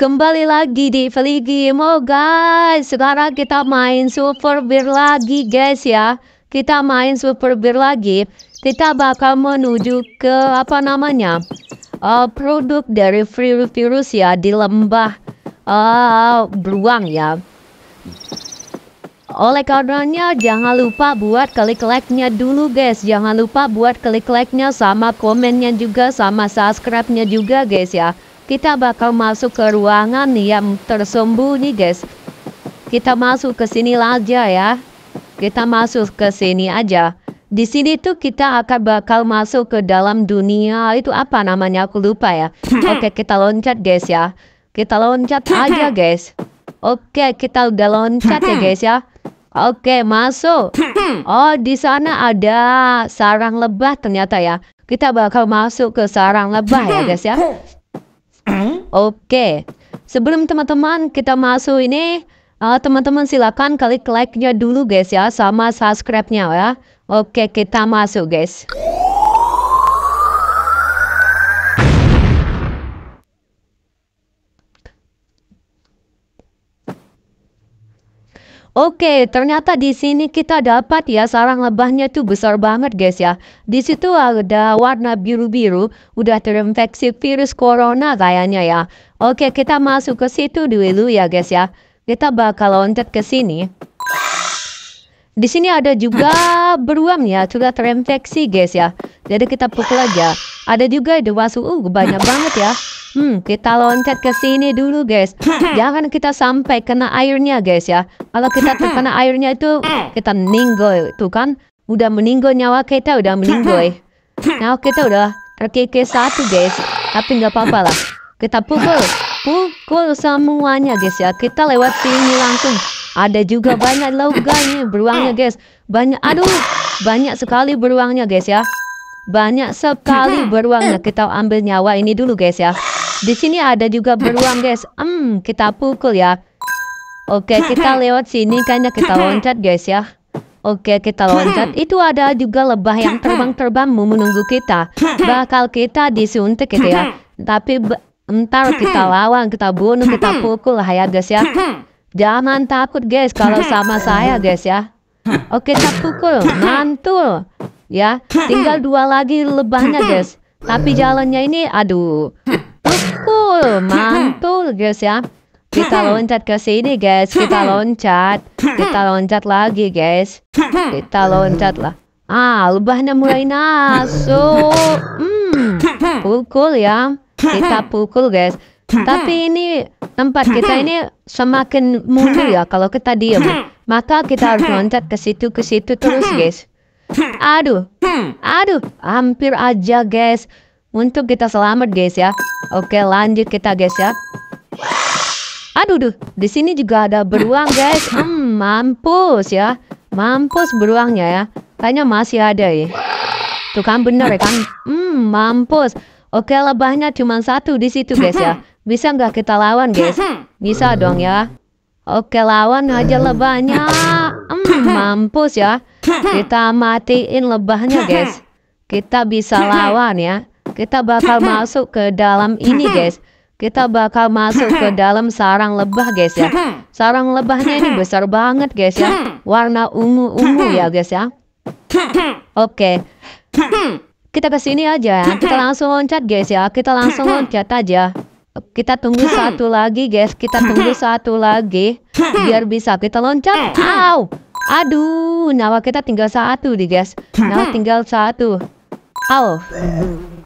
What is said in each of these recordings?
Kembali lagi di Veligimo guys Sekarang kita main Super Beer lagi guys ya Kita main Super Beer lagi Kita bakal menuju ke apa namanya uh, Produk dari Free Virus ya Di lembah uh, beruang ya oleh karenanya jangan lupa buat klik like-nya dulu guys Jangan lupa buat klik like-nya sama komennya juga sama subscribe-nya juga guys ya kita bakal masuk ke ruangan yang tersembunyi guys. Kita masuk ke sini aja ya. Kita masuk ke sini aja. Di sini tuh kita akan bakal masuk ke dalam dunia itu apa namanya aku lupa ya. Oke kita loncat guys ya. Kita loncat aja guys. Oke kita udah loncat ya guys ya. Oke masuk. Oh di sana ada sarang lebah ternyata ya. Kita bakal masuk ke sarang lebah ya guys ya. Oke. Sebelum teman-teman kita masuk ini, eh, teman-teman uh, silakan klik like-nya dulu guys ya sama subscribe-nya ya. Oke, kita masuk guys. Oke, ternyata di sini kita dapat ya sarang lebahnya tuh besar banget guys ya. Di situ ada warna biru-biru, udah terinfeksi virus corona kayaknya ya. Oke, kita masuk ke situ dulu ya guys ya. Kita bakal loncat ke sini. Di sini ada juga beruang ya, sudah terinfeksi guys ya. Jadi kita pukul aja. Ada juga dewasa. uh, banyak banget ya. Hmm, kita loncat ke sini dulu, guys. Jangan kita sampai kena airnya, guys ya. Kalau kita tuh kena airnya itu kita meninggal, tuh kan? Udah meninggal nyawa kita, udah meninggal. Nah kita udah terkikis satu, guys. Tapi nggak apa-apa lah. Kita pukul, pukul semuanya, guys ya. Kita lewat sini langsung. Ada juga banyak logannya, beruangnya, guys. Banyak, aduh, banyak sekali beruangnya, guys ya. Banyak sekali beruangnya. Kita ambil nyawa ini dulu, guys ya. Di sini ada juga beruang, guys. Hmm, kita pukul ya. Oke, kita lewat sini kayaknya kita loncat, guys ya. Oke, kita loncat. Itu ada juga lebah yang terbang-terbang menunggu kita. Bakal kita disuntik gitu ya. Tapi entar kita lawan, kita bunuh, kita pukul lah ya, guys ya. Jangan takut, guys, kalau sama saya, guys ya. Oke, kita pukul. Mantul. Ya, tinggal dua lagi lebahnya, guys. Tapi jalannya ini, aduh, mantul, mantul guys ya. Kita loncat ke sini guys, kita loncat, kita loncat lagi guys, kita loncat lah. Ah, lubahnya mulai masuk. Hmm, pukul ya, kita pukul guys. Tapi ini tempat kita ini semakin mundur ya kalau kita diam. Maka kita harus loncat ke situ ke situ terus guys. Aduh, aduh, hampir aja guys. Untuk kita selamat guys ya. Oke lanjut kita guys ya. Aduh duh, di sini juga ada beruang guys. Hmm, mampus ya. Mampus beruangnya ya. Tanya masih ada ya. Tuh kan bener ya kan. Hmm, mampus. Oke lebahnya cuma satu di situ guys ya. Bisa nggak kita lawan guys? Bisa dong ya. Oke lawan aja lebahnya hmm, Mampus ya Kita matiin lebahnya guys Kita bisa lawan ya kita bakal masuk ke dalam ini guys kita bakal masuk ke dalam sarang lebah guys ya sarang lebahnya ini besar banget guys ya warna ungu ungu ya guys ya oke kita ke sini aja ya kita langsung loncat guys ya kita langsung loncat aja kita tunggu satu lagi guys kita tunggu satu lagi biar bisa kita loncat Ow! aduh nyawa kita tinggal satu nih guys nyawa tinggal satu Oh.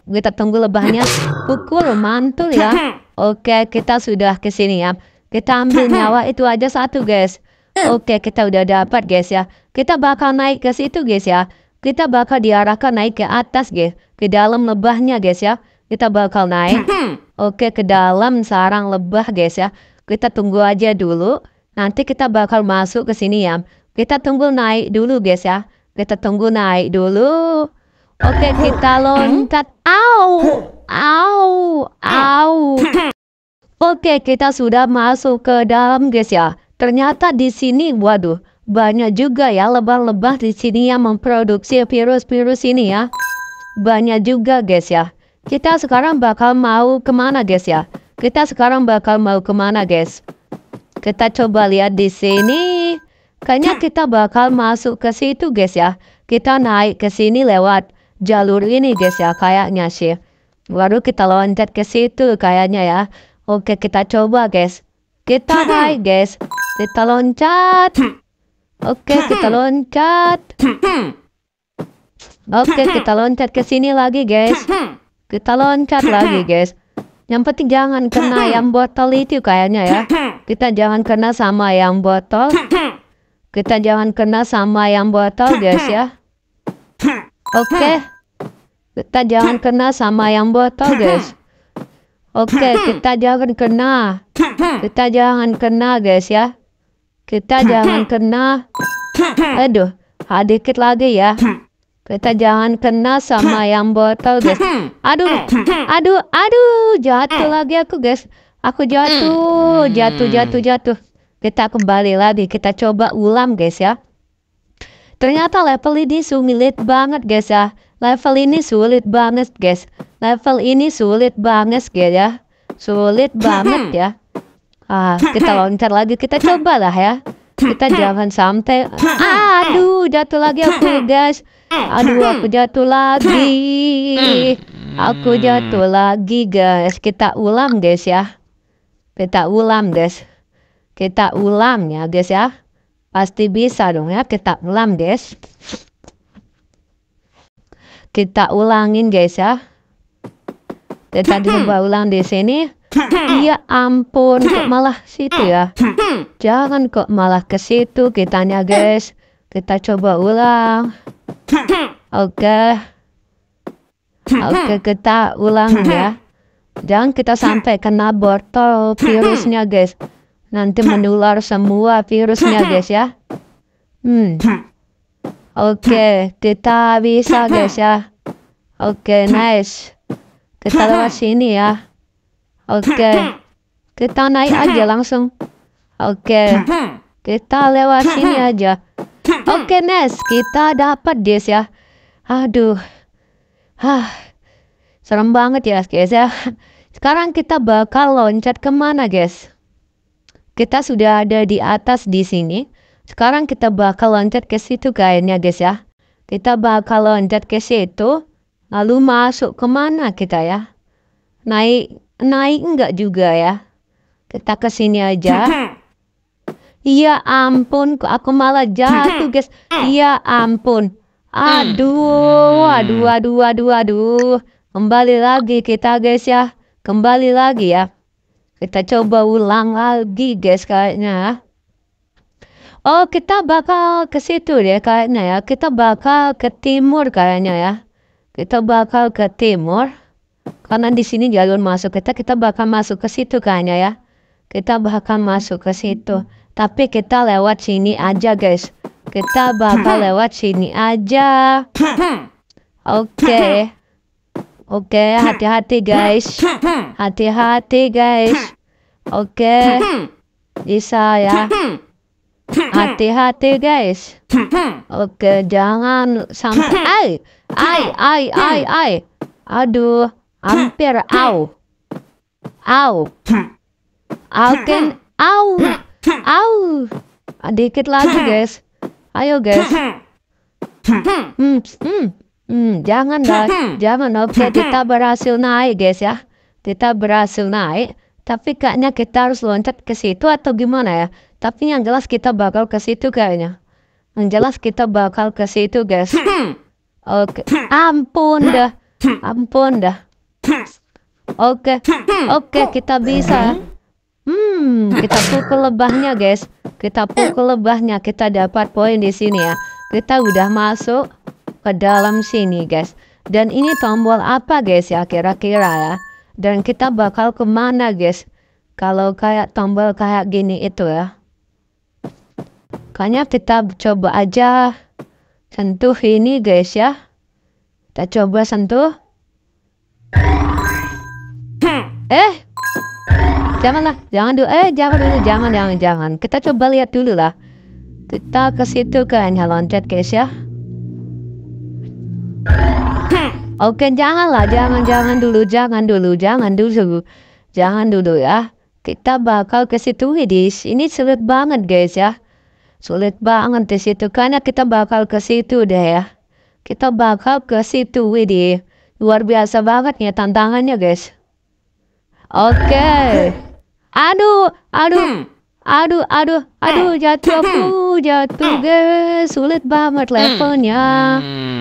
Kita tunggu lebahnya pukul mantul ya. Oke, kita sudah ke sini ya. Kita ambil nyawa itu aja satu, guys. Oke, kita udah dapat, guys ya. Kita bakal naik ke situ, guys ya. Kita bakal diarahkan naik ke atas, guys. Ke dalam lebahnya, guys ya. Kita bakal naik. Oke, ke dalam sarang lebah, guys ya. Kita tunggu aja dulu. Nanti kita bakal masuk ke sini ya. Kita tunggu naik dulu, guys ya. Kita tunggu naik dulu. Oke, kita loncat. Au! Au! Au! Oke, kita sudah masuk ke dalam, guys ya. Ternyata di sini, waduh, banyak juga ya lebah-lebah di sini yang memproduksi virus-virus ini ya. Banyak juga, guys ya. Kita sekarang bakal mau kemana, guys ya? Kita sekarang bakal mau kemana, guys? Kita coba lihat di sini. Kayaknya kita bakal masuk ke situ, guys ya. Kita naik ke sini lewat jalur ini guys ya ah, kayaknya sih. Baru kita loncat ke situ kayaknya ya. Oke kita coba guys. Kita hmm. naik guys. Kita loncat. Hmm. Oke hmm. kita loncat. Oke kita loncat ke sini lagi guys. Kita loncat lagi guys. Yang penting jangan kena yang botol itu kayaknya ya. Kita jangan kena sama yang botol. Kita jangan kena sama yang botol guys ya. Oke. Okay. Kita jangan kena sama yang botol, guys. Oke, okay, kita jangan kena. Kita jangan kena, guys ya. Kita jangan kena. Aduh, sedikit lagi ya. Kita jangan kena sama yang botol, guys. Aduh, aduh, aduh, jatuh lagi aku, guys. Aku jatuh, jatuh, jatuh, jatuh. Kita kembali lagi, kita coba ulam, guys ya. Ternyata level ini sumilit banget, guys ya. Level ini sulit banget guys. Level ini sulit banget guys ya. Sulit hmm. banget hmm. ya. Ah, hmm. kita loncat lagi. Kita coba lah ya. Kita jangan sampai. aduh, jatuh lagi aku guys. Aduh, aku jatuh lagi. Aku jatuh lagi guys. Kita ulang guys ya. Kita ulang guys. Kita ulang ya guys ya. Pasti bisa dong ya. Kita ulang guys. Kita ulangin guys ya. Dan tadi coba hmm. ulang di sini. Iya, ampun, kok hmm. malah situ ya. Jangan kok malah ke situ kita kitanya guys. Kita coba ulang. Oke. Okay. Oke, okay, kita ulang ya. Jangan kita sampai kena botol virusnya guys. Nanti menular semua virusnya guys ya. Hmm. Oke, kita bisa guys ya. Oke, nice. Kita lewat sini ya. Oke. Kita naik aja langsung. Oke. Kita lewat sini aja. Oke, okay, nice. Kita dapat dia. ya. Aduh. Hah. Serem banget ya, guys ya. Sekarang kita bakal loncat kemana, guys? Kita sudah ada di atas di sini. Sekarang kita bakal loncat ke situ kayaknya guys ya. Kita bakal loncat ke situ. Lalu masuk ke mana kita ya? Naik, naik enggak juga ya? Kita ke sini aja. Iya ampun, aku malah jatuh guys. Iya ampun. Aduh, hmm. aduh, aduh, aduh, aduh. Kembali lagi kita guys ya. Kembali lagi ya. Kita coba ulang lagi guys kayaknya ya. Oh, kita bakal ke situ deh kayaknya ya. Kita bakal ke timur kayaknya ya. Kita bakal ke timur. Karena di sini jalur masuk kita, kita bakal masuk ke situ kayaknya ya. Kita bakal masuk ke situ. Tapi kita lewat sini aja guys. Kita bakal hmm. lewat sini aja. Oke. Okay. Oke, hati-hati guys. Hmm. Hati-hati guys. Hmm. Oke. Okay. Bisa ya hati-hati guys oke jangan sampai ai ai ai ai ai aduh hampir au au Au kan au au dikit lagi guys ayo guys hmm, hmm, hmm, jangan dah jangan oke okay, hmm, hmm. kita berhasil naik guys ya kita berhasil naik tapi kayaknya kita harus loncat ke situ atau gimana ya tapi yang jelas kita bakal ke situ kayaknya. Yang jelas kita bakal ke situ, guys. Oke. Okay. Ampun dah. Ampun dah. Oke. Okay. Oke, okay, kita bisa. Hmm, kita pukul lebahnya, guys. Kita pukul lebahnya. Kita dapat poin di sini ya. Kita udah masuk ke dalam sini, guys. Dan ini tombol apa, guys ya kira-kira ya? Dan kita bakal kemana, guys? Kalau kayak tombol kayak gini itu ya. Makanya kita coba aja sentuh ini guys ya. Kita coba sentuh. Eh. Janganlah, jangan dulu. Eh, jangan dulu, jangan, jangan, jangan. Kita coba lihat dulu lah. Kita ke situ kan, loncat guys ya. Oke, janganlah, jangan, jangan dulu, jangan dulu, jangan dulu. Jangan dulu ya. Kita bakal ke situ, Hedis. Ini sulit banget guys ya. Sulit banget di situ karena kita bakal ke situ deh ya. Kita bakal ke situ Widih. Luar biasa banget ya tantangannya guys. Oke. Okay. Hmm. Aduh, aduh. Aduh, aduh, hmm. aduh jatuh aku, hmm. jatuh guys. Sulit banget levelnya.